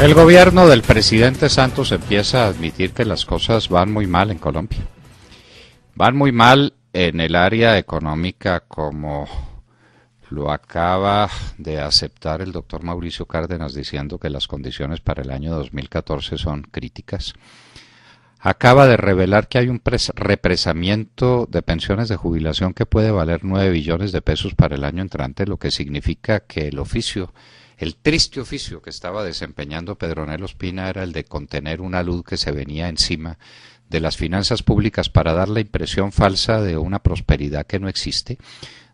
El gobierno del presidente Santos empieza a admitir que las cosas van muy mal en Colombia. Van muy mal en el área económica como lo acaba de aceptar el doctor Mauricio Cárdenas diciendo que las condiciones para el año 2014 son críticas. Acaba de revelar que hay un represamiento de pensiones de jubilación que puede valer 9 billones de pesos para el año entrante, lo que significa que el oficio el triste oficio que estaba desempeñando Pedronel Espina era el de contener una luz que se venía encima de las finanzas públicas para dar la impresión falsa de una prosperidad que no existe,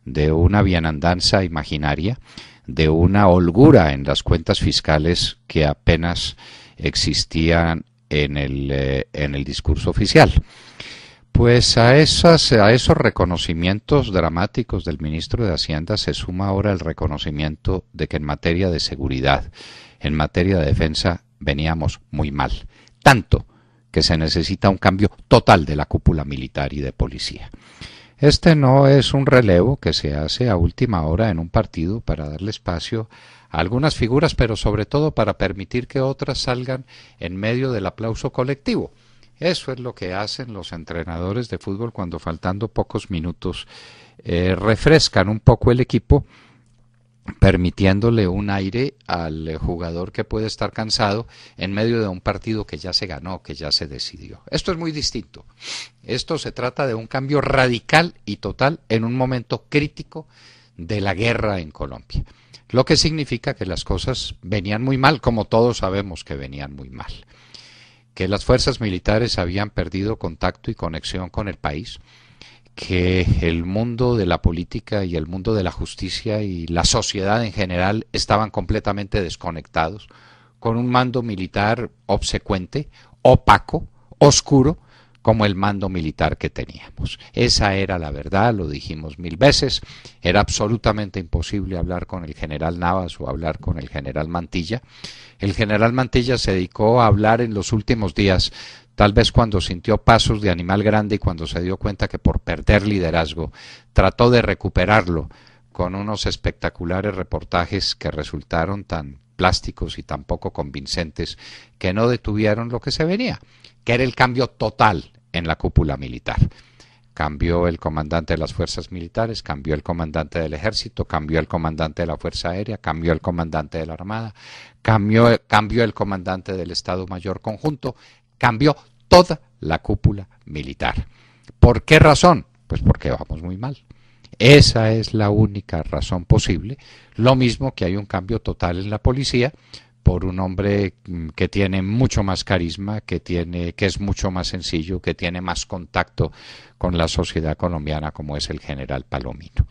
de una bienandanza imaginaria, de una holgura en las cuentas fiscales que apenas existían en el, eh, en el discurso oficial. Pues a, a esos reconocimientos dramáticos del ministro de Hacienda se suma ahora el reconocimiento de que en materia de seguridad, en materia de defensa, veníamos muy mal. Tanto que se necesita un cambio total de la cúpula militar y de policía. Este no es un relevo que se hace a última hora en un partido para darle espacio a algunas figuras, pero sobre todo para permitir que otras salgan en medio del aplauso colectivo. Eso es lo que hacen los entrenadores de fútbol cuando faltando pocos minutos eh, refrescan un poco el equipo permitiéndole un aire al jugador que puede estar cansado en medio de un partido que ya se ganó, que ya se decidió. Esto es muy distinto. Esto se trata de un cambio radical y total en un momento crítico de la guerra en Colombia. Lo que significa que las cosas venían muy mal, como todos sabemos que venían muy mal que las fuerzas militares habían perdido contacto y conexión con el país, que el mundo de la política y el mundo de la justicia y la sociedad en general estaban completamente desconectados, con un mando militar obsecuente, opaco, oscuro, como el mando militar que teníamos. Esa era la verdad, lo dijimos mil veces, era absolutamente imposible hablar con el general Navas o hablar con el general Mantilla. El general Mantilla se dedicó a hablar en los últimos días, tal vez cuando sintió pasos de animal grande y cuando se dio cuenta que por perder liderazgo trató de recuperarlo con unos espectaculares reportajes que resultaron tan plásticos y tampoco convincentes que no detuvieron lo que se venía, que era el cambio total en la cúpula militar. Cambió el comandante de las fuerzas militares, cambió el comandante del ejército, cambió el comandante de la Fuerza Aérea, cambió el comandante de la Armada, cambió, cambió el comandante del Estado Mayor Conjunto, cambió toda la cúpula militar. ¿Por qué razón? Pues porque vamos muy mal. Esa es la única razón posible. Lo mismo que hay un cambio total en la policía por un hombre mm, que tiene mucho más carisma, que tiene que es mucho más sencillo, que tiene más contacto con la sociedad colombiana como es el general Palomino.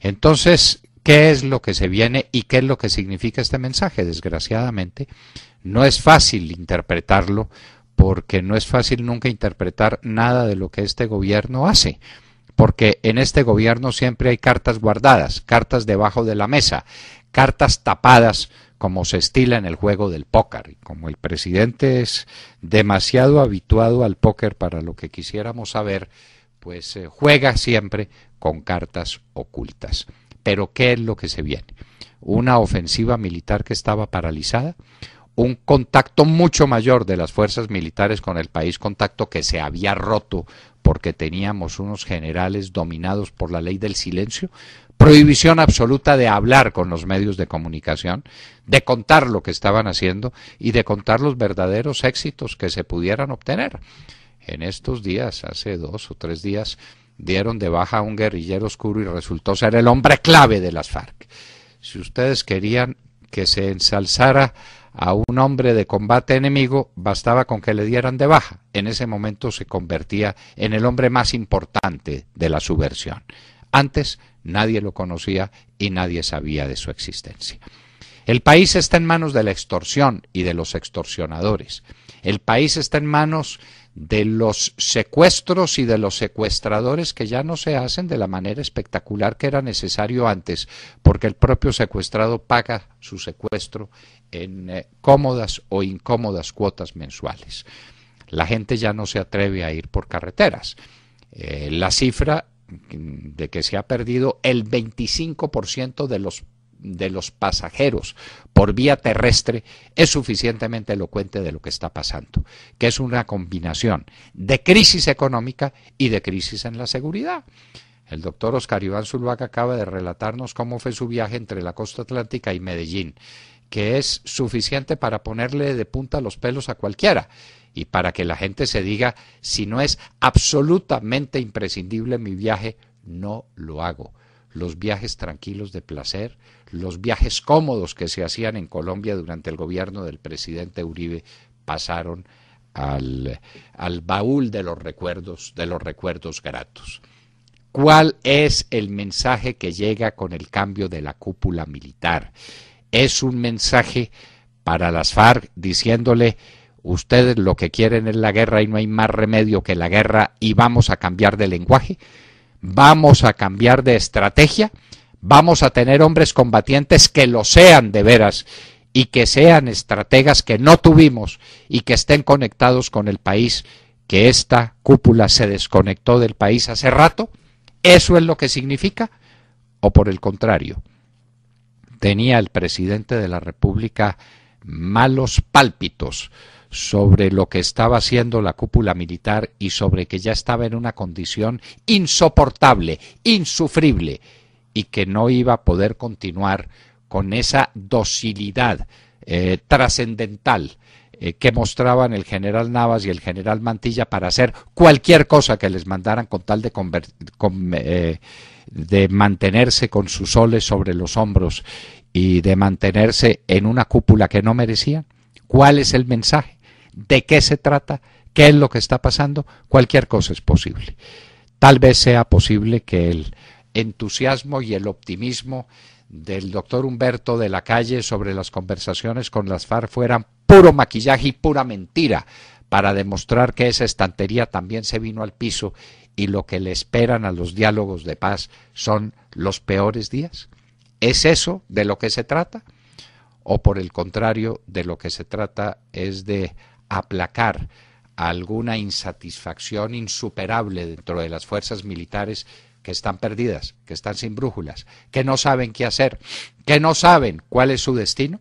Entonces, ¿qué es lo que se viene y qué es lo que significa este mensaje? Desgraciadamente, no es fácil interpretarlo porque no es fácil nunca interpretar nada de lo que este gobierno hace porque en este gobierno siempre hay cartas guardadas, cartas debajo de la mesa, cartas tapadas como se estila en el juego del póker. como el presidente es demasiado habituado al póker para lo que quisiéramos saber, pues eh, juega siempre con cartas ocultas. Pero ¿qué es lo que se viene? ¿Una ofensiva militar que estaba paralizada? un contacto mucho mayor de las fuerzas militares con el país, contacto que se había roto porque teníamos unos generales dominados por la ley del silencio, prohibición absoluta de hablar con los medios de comunicación, de contar lo que estaban haciendo y de contar los verdaderos éxitos que se pudieran obtener. En estos días, hace dos o tres días, dieron de baja a un guerrillero oscuro y resultó ser el hombre clave de las FARC. Si ustedes querían que se ensalzara a un hombre de combate enemigo bastaba con que le dieran de baja. En ese momento se convertía en el hombre más importante de la subversión. Antes nadie lo conocía y nadie sabía de su existencia. El país está en manos de la extorsión y de los extorsionadores. El país está en manos de los secuestros y de los secuestradores que ya no se hacen de la manera espectacular que era necesario antes, porque el propio secuestrado paga su secuestro en eh, cómodas o incómodas cuotas mensuales. La gente ya no se atreve a ir por carreteras. Eh, la cifra mm, de que se ha perdido el 25% de los de los pasajeros por vía terrestre es suficientemente elocuente de lo que está pasando, que es una combinación de crisis económica y de crisis en la seguridad. El doctor Oscar Iván Zuluaga acaba de relatarnos cómo fue su viaje entre la costa atlántica y Medellín, que es suficiente para ponerle de punta los pelos a cualquiera y para que la gente se diga, si no es absolutamente imprescindible mi viaje, no lo hago los viajes tranquilos de placer, los viajes cómodos que se hacían en Colombia durante el gobierno del presidente Uribe pasaron al, baúl de los recuerdos, de los recuerdos gratos. ¿Cuál es el mensaje que llega con el cambio de la cúpula militar? Es un mensaje para las FARC diciéndole ustedes lo que quieren es la guerra y no hay más remedio que la guerra y vamos a cambiar de lenguaje vamos a cambiar de estrategia, vamos a tener hombres combatientes que lo sean de veras y que sean estrategas que no tuvimos y que estén conectados con el país, que esta cúpula se desconectó del país hace rato, ¿eso es lo que significa? ¿O por el contrario? Tenía el presidente de la República malos pálpitos sobre lo que estaba haciendo la cúpula militar y sobre que ya estaba en una condición insoportable, insufrible, y que no iba a poder continuar con esa docilidad eh, trascendental eh, que mostraban el general Navas y el general Mantilla para hacer cualquier cosa que les mandaran con tal de, eh, de mantenerse con sus soles sobre los hombros y de mantenerse en una cúpula que no merecía? ¿Cuál es el mensaje? de qué se trata, qué es lo que está pasando, cualquier cosa es posible. Tal vez sea posible que el entusiasmo y el optimismo del doctor Humberto de la Calle sobre las conversaciones con las FARC fueran puro maquillaje y pura mentira para demostrar que esa estantería también se vino al piso y lo que le esperan a los diálogos de paz son los peores días. ¿Es eso de lo que se trata? ¿O por el contrario, de lo que se trata es de aplacar alguna insatisfacción insuperable dentro de las fuerzas militares que están perdidas, que están sin brújulas, que no saben qué hacer, que no saben cuál es su destino.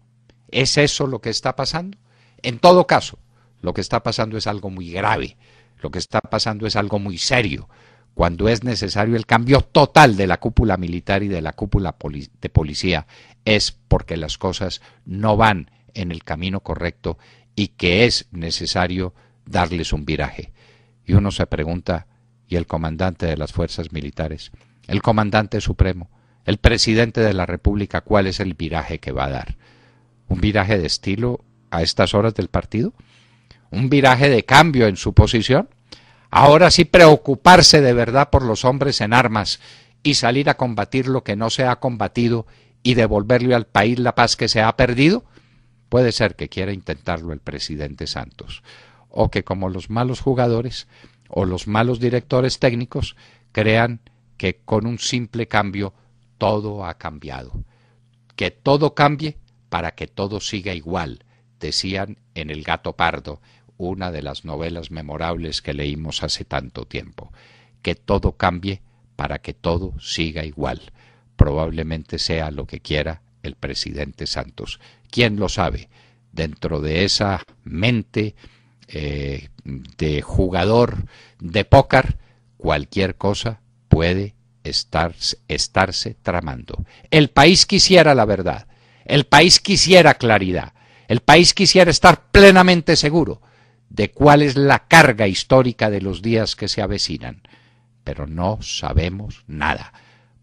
¿Es eso lo que está pasando? En todo caso, lo que está pasando es algo muy grave, lo que está pasando es algo muy serio, cuando es necesario el cambio total de la cúpula militar y de la cúpula de policía, es porque las cosas no van en el camino correcto y que es necesario darles un viraje. Y uno se pregunta, ¿y el comandante de las fuerzas militares? ¿El comandante supremo? ¿El presidente de la República cuál es el viraje que va a dar? ¿Un viraje de estilo a estas horas del partido? ¿Un viraje de cambio en su posición? Ahora sí preocuparse de verdad por los hombres en armas y salir a combatir lo que no se ha combatido y devolverle al país la paz que se ha perdido? Puede ser que quiera intentarlo el presidente Santos, o que como los malos jugadores o los malos directores técnicos crean que con un simple cambio todo ha cambiado. Que todo cambie para que todo siga igual, decían en El gato pardo, una de las novelas memorables que leímos hace tanto tiempo. Que todo cambie para que todo siga igual. Probablemente sea lo que quiera el presidente Santos. ¿Quién lo sabe? Dentro de esa mente eh, de jugador de póker, cualquier cosa puede estar, estarse tramando. El país quisiera la verdad, el país quisiera claridad, el país quisiera estar plenamente seguro de cuál es la carga histórica de los días que se avecinan, pero no sabemos nada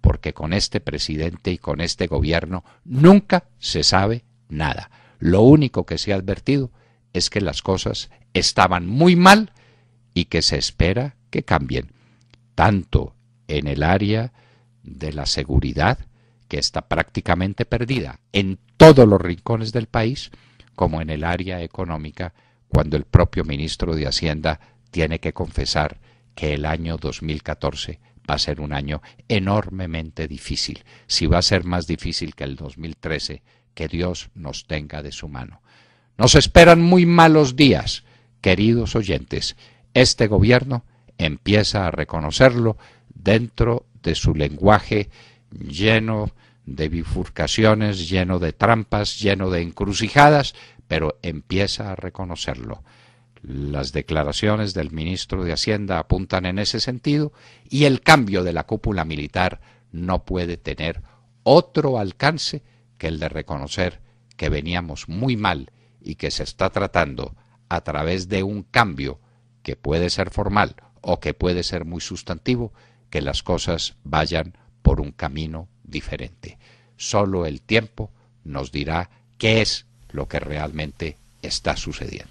porque con este presidente y con este gobierno nunca se sabe nada. Lo único que se ha advertido es que las cosas estaban muy mal y que se espera que cambien, tanto en el área de la seguridad, que está prácticamente perdida en todos los rincones del país, como en el área económica, cuando el propio ministro de Hacienda tiene que confesar que el año 2014 va a ser un año enormemente difícil, si va a ser más difícil que el 2013, que Dios nos tenga de su mano. Nos esperan muy malos días, queridos oyentes. Este gobierno empieza a reconocerlo dentro de su lenguaje lleno de bifurcaciones, lleno de trampas, lleno de encrucijadas, pero empieza a reconocerlo. Las declaraciones del ministro de Hacienda apuntan en ese sentido y el cambio de la cúpula militar no puede tener otro alcance que el de reconocer que veníamos muy mal y que se está tratando a través de un cambio que puede ser formal o que puede ser muy sustantivo, que las cosas vayan por un camino diferente. Solo el tiempo nos dirá qué es lo que realmente está sucediendo.